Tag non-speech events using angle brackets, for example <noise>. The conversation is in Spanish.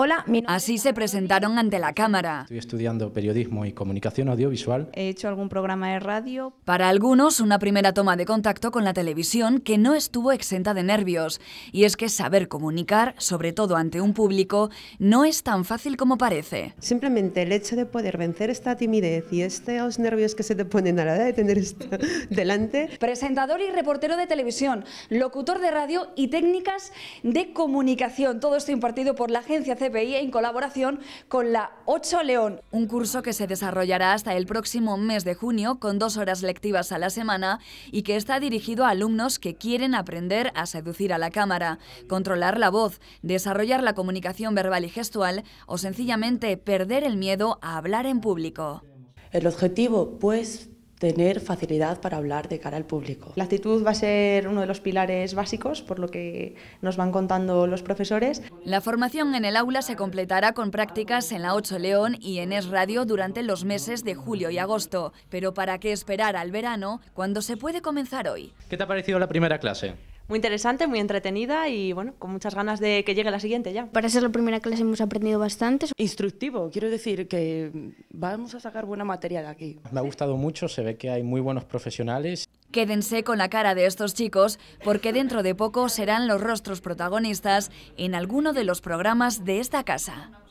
Hola, Así se presentaron ante la cámara. Estoy estudiando periodismo y comunicación audiovisual. He hecho algún programa de radio. Para algunos, una primera toma de contacto con la televisión que no estuvo exenta de nervios. Y es que saber comunicar, sobre todo ante un público, no es tan fácil como parece. Simplemente el hecho de poder vencer esta timidez y estos nervios que se te ponen a la edad de tener esto <laughs> delante. Presentador y reportero de televisión, locutor de radio y técnicas de comunicación. Todo esto impartido por la agencia veía en colaboración con la 8 León. Un curso que se desarrollará hasta el próximo mes de junio con dos horas lectivas a la semana y que está dirigido a alumnos que quieren aprender a seducir a la cámara, controlar la voz, desarrollar la comunicación verbal y gestual o sencillamente perder el miedo a hablar en público. El objetivo, pues, tener facilidad para hablar de cara al público. La actitud va a ser uno de los pilares básicos, por lo que nos van contando los profesores. La formación en el aula se completará con prácticas en la 8 León y en Es Radio durante los meses de julio y agosto. Pero ¿para qué esperar al verano cuando se puede comenzar hoy? ¿Qué te ha parecido la primera clase? muy interesante, muy entretenida y bueno, con muchas ganas de que llegue la siguiente ya. Para ser la primera clase hemos aprendido bastante. Instructivo, quiero decir que vamos a sacar buena materia de aquí. Me ha gustado mucho, se ve que hay muy buenos profesionales. Quédense con la cara de estos chicos porque dentro de poco serán los rostros protagonistas en alguno de los programas de esta casa.